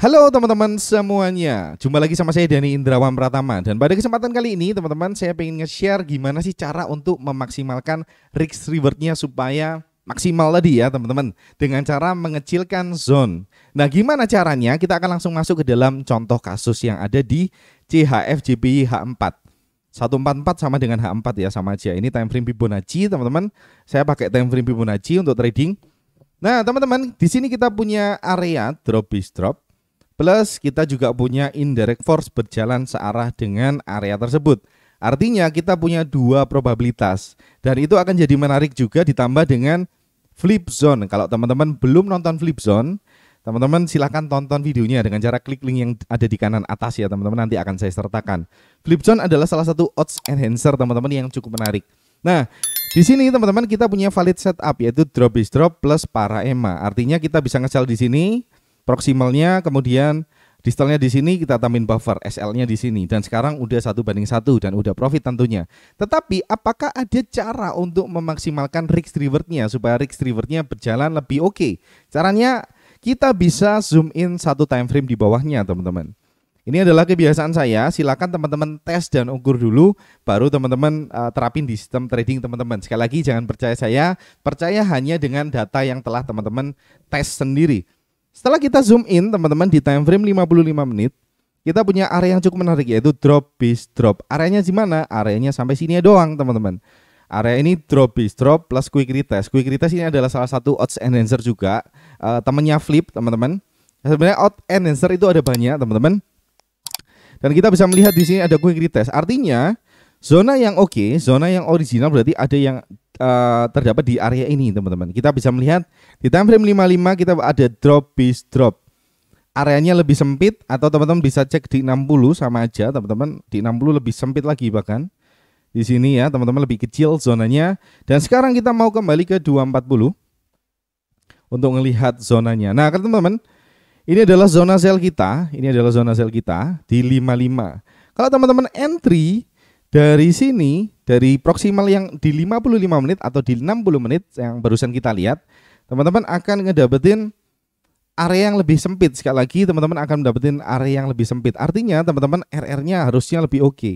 Halo teman-teman semuanya, jumpa lagi sama saya Dani Indrawan Pratama Dan pada kesempatan kali ini teman-teman saya ingin nge-share gimana sih cara untuk memaksimalkan risk rewardnya supaya maksimal tadi ya teman-teman Dengan cara mengecilkan zone Nah gimana caranya? Kita akan langsung masuk ke dalam contoh kasus yang ada di CHF JPY H4 144 sama dengan H4 ya sama aja Ini time frame Fibonacci teman-teman Saya pakai time frame Fibonacci untuk trading Nah teman-teman di sini kita punya area drop is drop Plus kita juga punya indirect force berjalan searah dengan area tersebut. Artinya kita punya dua probabilitas dan itu akan jadi menarik juga ditambah dengan flip zone. Kalau teman-teman belum nonton flip zone, teman-teman silahkan tonton videonya dengan cara klik link yang ada di kanan atas ya teman-teman nanti akan saya sertakan. Flip zone adalah salah satu odds enhancer teman-teman yang cukup menarik. Nah, di sini teman-teman kita punya valid setup yaitu drop is drop plus para EMA. Artinya kita bisa ngesel di sini, proximalnya kemudian distalnya di sini kita tambahin buffer SL-nya di sini dan sekarang udah satu banding satu dan udah profit tentunya. Tetapi apakah ada cara untuk memaksimalkan risk reward-nya supaya risk reward-nya berjalan lebih oke? Okay? Caranya kita bisa zoom in satu time frame di bawahnya, teman-teman. Ini adalah kebiasaan saya. Silakan teman-teman tes dan ukur dulu, baru teman-teman uh, terapin di sistem trading teman-teman. Sekali lagi jangan percaya saya, percaya hanya dengan data yang telah teman-teman tes sendiri. Setelah kita zoom in teman-teman di time frame 55 menit, kita punya area yang cukup menarik yaitu drop base drop. Areanya di mana? Areanya sampai sini ya doang teman-teman. Area ini drop base drop plus quick retest. Quick retest ini adalah salah satu odds enhancer juga. Uh, eh, temannya flip teman-teman. Sebenarnya odds enhancer itu ada banyak teman-teman. Dan kita bisa melihat di sini ada quick retest. Artinya zona yang oke, okay, zona yang original berarti ada yang Eh, terdapat di area ini teman-teman. Kita bisa melihat di time frame 55 kita ada drop bis drop. Areanya lebih sempit atau teman-teman bisa cek di 60 sama aja teman-teman. Di 60 lebih sempit lagi bahkan. Di sini ya teman-teman lebih kecil zonanya. Dan sekarang kita mau kembali ke 240 untuk melihat zonanya. Nah kan, teman-teman ini adalah zona sel kita. Ini adalah zona sel kita di 55. Kalau teman-teman entry dari sini, dari proximal yang di 55 menit atau di 60 menit yang barusan kita lihat, teman-teman akan ngedapetin area yang lebih sempit. Sekali lagi, teman-teman akan mendapatkan area yang lebih sempit. Artinya, teman-teman RR-nya harusnya lebih oke. Okay.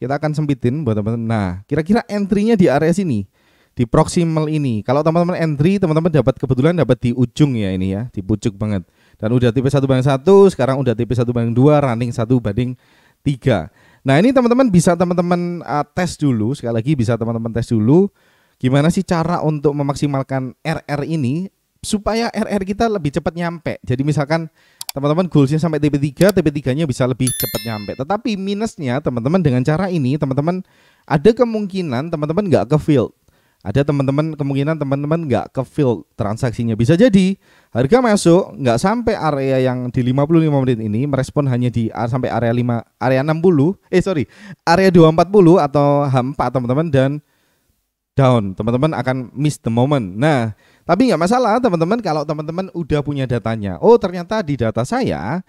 Kita akan sempitin buat teman-teman. Nah, kira-kira entry-nya di area sini, di proximal ini. Kalau teman-teman entry, teman-teman dapat kebetulan dapat di ujung ya ini ya, di pucuk banget. Dan udah tipe satu banding satu, sekarang udah tipe satu banding dua, running satu banding tiga. Nah ini teman-teman bisa teman-teman uh, tes dulu sekali lagi bisa teman-teman tes dulu gimana sih cara untuk memaksimalkan RR ini supaya RR kita lebih cepat nyampe. Jadi misalkan teman-teman goalsnya sampai TP3, TP3-nya bisa lebih cepat nyampe. Tetapi minusnya teman-teman dengan cara ini teman-teman ada kemungkinan teman-teman nggak ke field ada teman-teman kemungkinan teman-teman nggak ke fill transaksinya bisa jadi harga masuk nggak sampai area yang di 55 menit ini merespon hanya di sampai area 5 area 60 eh sorry area 240 atau H4 teman-teman dan down teman-teman akan miss the moment nah tapi nggak masalah teman-teman kalau teman-teman udah punya datanya oh ternyata di data saya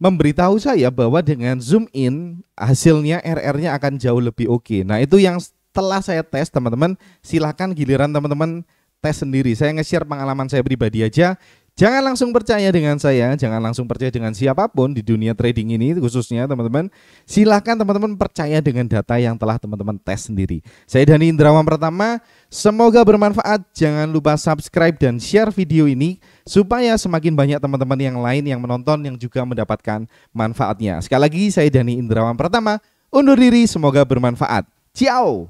memberitahu saya bahwa dengan zoom in hasilnya RR-nya akan jauh lebih oke. Okay. Nah, itu yang telah saya tes teman-teman. Silahkan giliran teman-teman tes sendiri. Saya nge-share pengalaman saya pribadi aja. Jangan langsung percaya dengan saya, jangan langsung percaya dengan siapapun di dunia trading ini khususnya teman-teman. Silahkan teman-teman percaya dengan data yang telah teman-teman tes sendiri. Saya Dani Indrawan pertama, semoga bermanfaat. Jangan lupa subscribe dan share video ini supaya semakin banyak teman-teman yang lain yang menonton yang juga mendapatkan manfaatnya. Sekali lagi saya Dani Indrawan pertama, undur diri, semoga bermanfaat. 教。